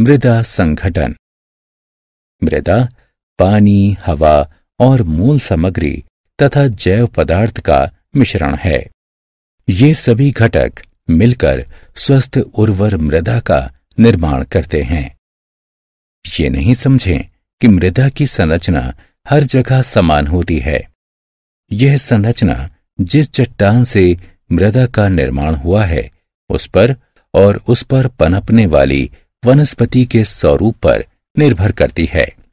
मृदा संघटन मृदा पानी हवा और मूल सामग्री तथा जैव पदार्थ का मिश्रण है ये सभी घटक मिलकर स्वस्थ उर्वर मृदा का निर्माण करते हैं ये नहीं समझें कि मृदा की संरचना हर जगह समान होती है यह संरचना जिस चट्टान से मृदा का निर्माण हुआ है उस पर और उस पर पनपने वाली वनस्पति के स्वरूप पर निर्भर करती है